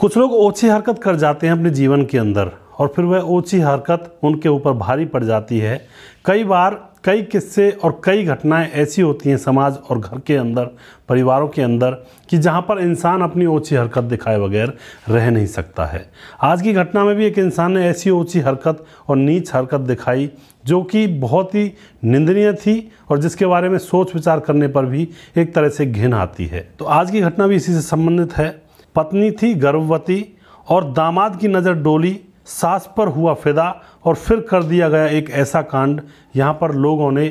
कुछ लोग ओछी हरकत कर जाते हैं अपने जीवन के अंदर और फिर वह ओछी हरकत उनके ऊपर भारी पड़ जाती है कई बार कई किस्से और कई घटनाएं ऐसी होती हैं समाज और घर के अंदर परिवारों के अंदर कि जहां पर इंसान अपनी ओछी हरकत दिखाए बगैर रह नहीं सकता है आज की घटना में भी एक इंसान ने ऐसी ओछी हरकत और नीच हरकत दिखाई जो कि बहुत ही निंदनीय थी और जिसके बारे में सोच विचार करने पर भी एक तरह से घिन आती है तो आज की घटना भी इसी से संबंधित है पत्नी थी गर्भवती और दामाद की नज़र डोली सास पर हुआ फिदा और फिर कर दिया गया एक ऐसा कांड यहाँ पर लोगों ने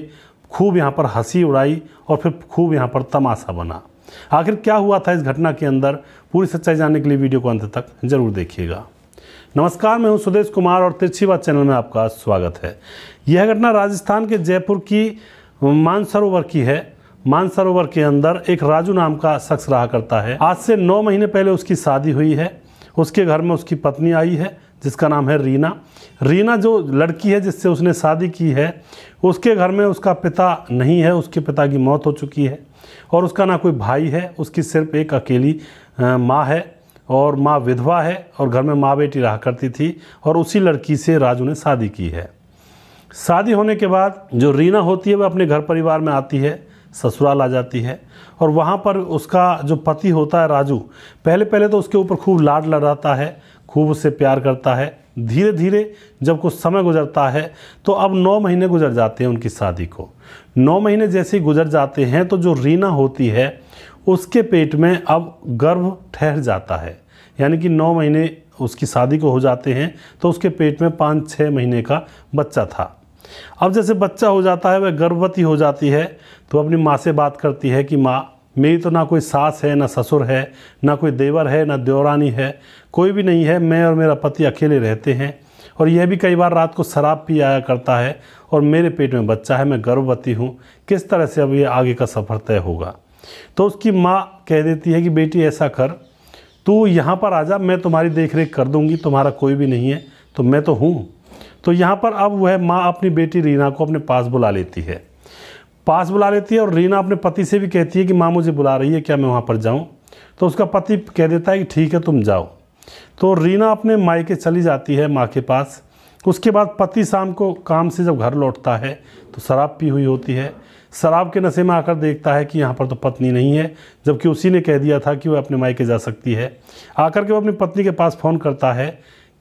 खूब यहाँ पर हंसी उड़ाई और फिर खूब यहाँ पर तमाशा बना आखिर क्या हुआ था इस घटना के अंदर पूरी सच्चाई जानने के लिए वीडियो को अंत तक जरूर देखिएगा नमस्कार मैं हूं सुदेश कुमार और तिरछी बात चैनल में आपका स्वागत है यह घटना राजस्थान के जयपुर की मानसरोवर की है मानसरोवर के अंदर एक राजू नाम का शख्स रहा करता है आज से नौ महीने पहले उसकी शादी हुई है उसके घर में उसकी पत्नी आई है जिसका नाम है रीना रीना जो लड़की है जिससे उसने शादी की है उसके घर में उसका पिता नहीं है उसके पिता की मौत हो चुकी है और उसका ना कोई भाई है उसकी सिर्फ एक अकेली माँ है और माँ विधवा है और घर में माँ बेटी रहा करती थी और उसी लड़की से राजू ने शादी की है शादी होने के बाद जो रीना होती है वह अपने घर परिवार में आती है ससुराल आ जाती है और वहाँ पर उसका जो पति होता है राजू पहले पहले तो उसके ऊपर खूब लाड लड़ाता है खूब उससे प्यार करता है धीरे धीरे जब कुछ समय गुजरता है तो अब नौ महीने गुजर जाते हैं उनकी शादी को नौ महीने जैसे ही गुजर जाते हैं तो जो रीना होती है उसके पेट में अब गर्भ ठहर जाता है यानी कि नौ महीने उसकी शादी को हो जाते हैं तो उसके पेट में पाँच छः महीने का बच्चा था अब जैसे बच्चा हो जाता है वह गर्भवती हो जाती है तो अपनी माँ से बात करती है कि माँ मेरी तो ना कोई सास है ना ससुर है ना कोई देवर है ना देवरानी है कोई भी नहीं है मैं और मेरा पति अकेले रहते हैं और यह भी कई बार रात को शराब पी आया करता है और मेरे पेट में बच्चा है मैं गर्भवती हूँ किस तरह से अब ये आगे का सफ़र तय होगा तो उसकी माँ कह देती है कि बेटी ऐसा कर तू यहाँ पर आ जा मैं तुम्हारी देख रेख कर दूँगी तुम्हारा कोई भी नहीं है तो मैं तो हूँ तो यहाँ पर अब वह माँ अपनी बेटी रीना को अपने पास बुला लेती है पास बुला लेती है और रीना अपने पति से भी कहती है कि माँ मुझे बुला रही है क्या मैं वहाँ पर जाऊँ तो उसका पति कह देता है कि ठीक है तुम जाओ तो रीना अपने मायके चली जाती है माँ के पास उसके बाद पति शाम को काम से जब घर लौटता है तो शराब पी हुई होती है शराब के नशे में आकर देखता है कि यहाँ पर तो पत्नी नहीं है जबकि उसी ने कह दिया था कि वह अपने मायके जा सकती है आकर के वो अपनी पत्नी के पास फ़ोन करता है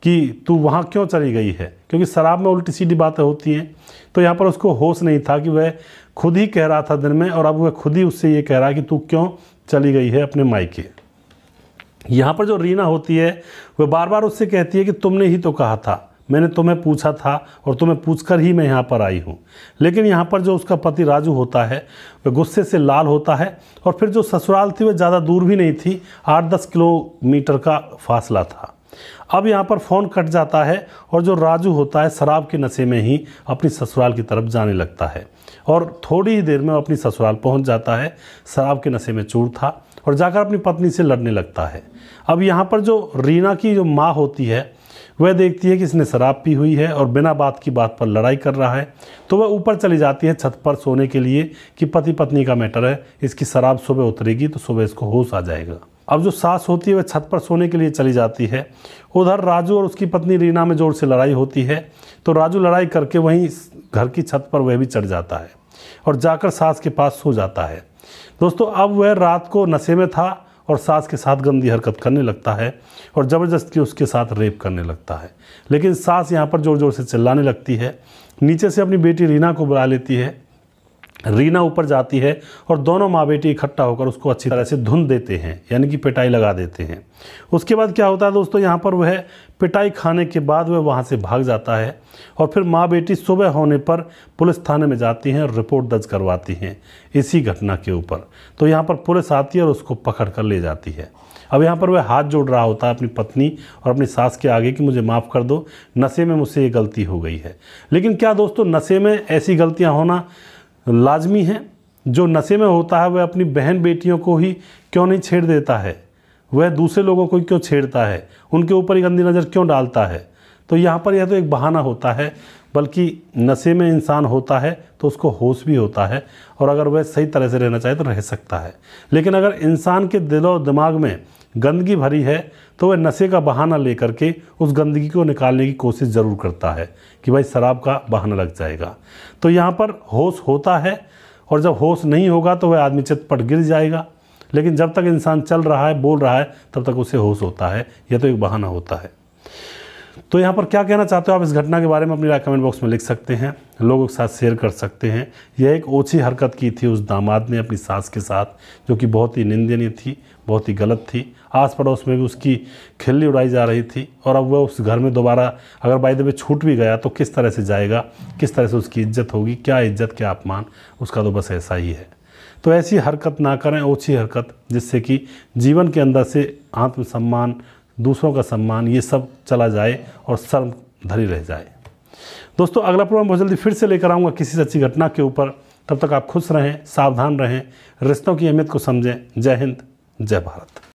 कि तू वहाँ क्यों चली गई है क्योंकि शराब में उल्टी सीधी बातें होती हैं तो यहाँ पर उसको होश नहीं था कि वह खुद ही कह रहा था दिन में और अब वह खुद ही उससे ये कह रहा है कि तू क्यों चली गई है अपने मायके यहाँ पर जो रीना होती है वह बार बार उससे कहती है कि तुमने ही तो कहा था मैंने तुम्हें पूछा था और तुम्हें पूछकर ही मैं यहाँ पर आई हूँ लेकिन यहाँ पर जो उसका पति राजू होता है वह गुस्से से लाल होता है और फिर जो ससुराल थी वह ज़्यादा दूर भी नहीं थी आठ दस किलोमीटर का फासला था अब यहाँ पर फ़ोन कट जाता है और जो राजू होता है शराब के नशे में ही अपनी ससुराल की तरफ जाने लगता है और थोड़ी ही देर में वो अपनी ससुराल पहुँच जाता है शराब के नशे में चूर था और जाकर अपनी पत्नी से लड़ने लगता है अब यहाँ पर जो रीना की जो माँ होती है वह देखती है कि इसने शराब पी हुई है और बिना बात की बात पर लड़ाई कर रहा है तो वह ऊपर चली जाती है छत पर सोने के लिए कि पति पत्नी का मैटर है इसकी शराब सुबह उतरेगी तो सुबह इसको होश आ जाएगा अब जो सास होती है वह छत पर सोने के लिए चली जाती है उधर राजू और उसकी पत्नी रीना में जोर से लड़ाई होती है तो राजू लड़ाई करके वहीं घर की छत पर वह भी चढ़ जाता है और जाकर सास के पास सो जाता है दोस्तों अब वह रात को नशे में था और सास के साथ गंदी हरकत करने लगता है और ज़बरदस्ती उसके साथ रेप करने लगता है लेकिन सास यहाँ पर ज़ोर ज़ोर से चिल्लाने लगती है नीचे से अपनी बेटी रीना को बुला लेती है रीना ऊपर जाती है और दोनों माँ बेटी इकट्ठा होकर उसको अच्छी तरह से धुन देते हैं यानी कि पिटाई लगा देते हैं उसके बाद क्या होता है दोस्तों यहाँ पर वह पिटाई खाने के बाद वह वहाँ से भाग जाता है और फिर माँ बेटी सुबह होने पर पुलिस थाने में जाती हैं और रिपोर्ट दर्ज करवाती हैं इसी घटना के ऊपर तो यहाँ पर पुलिस आती है और उसको पकड़ कर ले जाती है अब यहाँ पर वह हाथ जोड़ रहा होता है अपनी पत्नी और अपनी सास के आगे कि मुझे माफ़ कर दो नशे में मुझसे ये गलती हो गई है लेकिन क्या दोस्तों नशे में ऐसी गलतियाँ होना लाजमी है जो नशे में होता है वह अपनी बहन बेटियों को ही क्यों नहीं छेड़ देता है वह दूसरे लोगों को क्यों छेड़ता है उनके ऊपर ही गंदी नज़र क्यों डालता है तो यहाँ पर यह तो एक बहाना होता है बल्कि नशे में इंसान होता है तो उसको होश भी होता है और अगर वह सही तरह से रहना चाहे तो रह सकता है लेकिन अगर इंसान के दिल और दिमाग में गंदगी भरी है तो वह नशे का बहाना लेकर के उस गंदगी को निकालने की कोशिश ज़रूर करता है कि भाई शराब का बहाना लग जाएगा तो यहाँ पर होश होता है और जब होश नहीं होगा तो वह आदमी चितपट गिर जाएगा लेकिन जब तक इंसान चल रहा है बोल रहा है तब तक उसे होश होता है यह तो एक बहाना होता है तो यहाँ पर क्या कहना चाहते हो आप इस घटना के बारे में अपनी राय कमेंट बॉक्स में लिख सकते हैं लोगों के साथ शेयर कर सकते हैं यह एक ओछी हरकत की थी उस दामाद ने अपनी सास के साथ जो कि बहुत ही निंदनीय थी बहुत ही गलत थी आस पड़ोस में भी उसकी खिल्ली उड़ाई जा रही थी और अब वह उस घर में दोबारा अगर बाई दबे छूट भी गया तो किस तरह से जाएगा किस तरह से उसकी इज्जत होगी क्या इज्जत क्या अपमान उसका तो बस ऐसा ही है तो ऐसी हरकत ना करें ओछी हरकत जिससे कि जीवन के अंदर से आत्मसम्मान दूसरों का सम्मान ये सब चला जाए और शर्म धरी रह जाए दोस्तों अगला प्रोग्राम बहुत जल्दी फिर से लेकर आऊँगा किसी सच्ची घटना के ऊपर तब तक आप खुश रहें सावधान रहें रिश्तों की अहमियत को समझें जय हिंद जय भारत